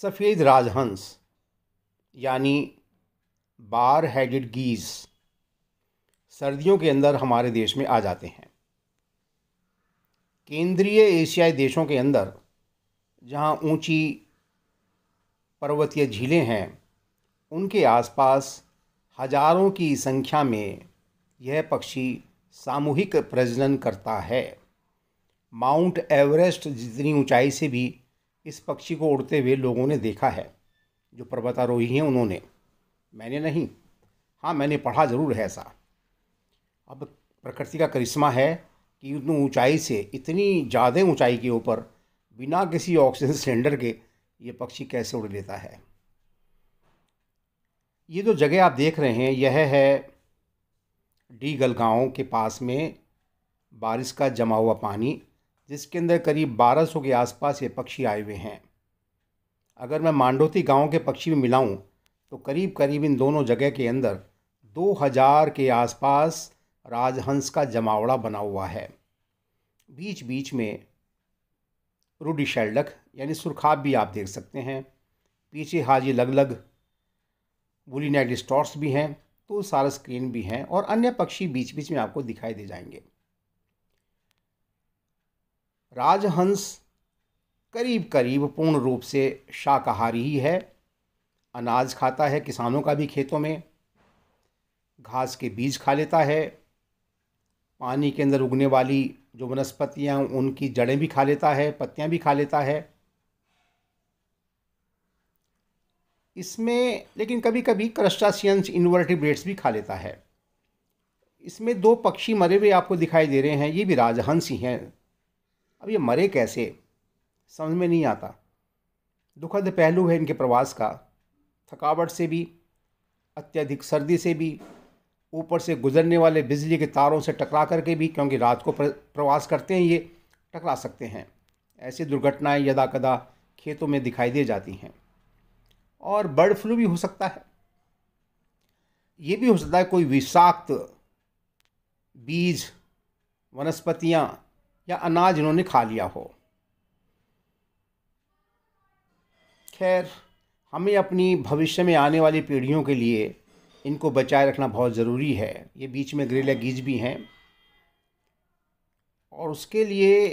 सफ़ेद राजहंस यानी bar headed geese सर्दियों के अंदर हमारे देश में आ जाते हैं केंद्रीय एशियाई देशों के अंदर जहाँ ऊंची पर्वतीय झीलें हैं उनके आसपास हजारों की संख्या में यह पक्षी सामूहिक प्रजनन करता है माउंट एवरेस्ट जितनी ऊंचाई से भी इस पक्षी को उड़ते हुए लोगों ने देखा है जो पर्वतारोही हैं उन्होंने मैंने नहीं हाँ मैंने पढ़ा ज़रूर है ऐसा अब प्रकृति का करिश्मा है कि उतनी ऊंचाई से इतनी ज़्यादा ऊंचाई के ऊपर बिना किसी ऑक्सीजन सिलेंडर के ये पक्षी कैसे उड़ लेता है ये जो जगह आप देख रहे हैं यह है डी गलगांव के पास में बारिश का जमा हुआ पानी जिसके अंदर करीब 1200 के आसपास ये पक्षी आए हुए हैं अगर मैं मांडोती गांव के पक्षी में मिलाऊं तो करीब करीब इन दोनों जगह के अंदर 2000 के आसपास राजहंस का जमावड़ा बना हुआ है बीच बीच में रूडी शेल्डक यानी सुरखाब भी आप देख सकते हैं पीछे हाजी लग लग बुलिनेट स्टॉर्स भी हैं तो सारा स्क्रीन भी हैं और अन्य पक्षी बीच बीच में आपको दिखाई दे जाएंगे राजहंस करीब करीब पूर्ण रूप से शाकाहारी ही है अनाज खाता है किसानों का भी खेतों में घास के बीज खा लेता है पानी के अंदर उगने वाली जो वनस्पतियाँ उनकी जड़ें भी खा लेता है पत्तियाँ भी खा लेता है इसमें लेकिन कभी कभी क्रस्टासियंस इन्वर्टिब्रेट्स भी खा लेता है इसमें दो पक्षी मरे हुए आपको दिखाई दे रहे हैं ये भी राजहंस ही हैं अब ये मरे कैसे समझ में नहीं आता दुखद पहलू है इनके प्रवास का थकावट से भी अत्यधिक सर्दी से भी ऊपर से गुजरने वाले बिजली के तारों से टकरा करके भी क्योंकि रात को प्रवास करते हैं ये टकरा सकते हैं ऐसी दुर्घटनाएं यदा कदा खेतों में दिखाई दे जाती हैं और बर्ड फ्लू भी हो सकता है ये भी हो सकता है कोई विषाक्त बीज वनस्पतियाँ या अनाज इन्होंने खा लिया हो खैर हमें अपनी भविष्य में आने वाली पीढ़ियों के लिए इनको बचाए रखना बहुत ज़रूरी है ये बीच में ग्रेला गीज भी हैं और उसके लिए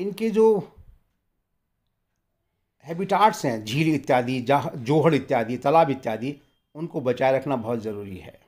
इनके जो हैबिटाट्स हैं झील इत्यादि जोहड़ इत्यादि तालाब इत्यादि उनको बचाए रखना बहुत ज़रूरी है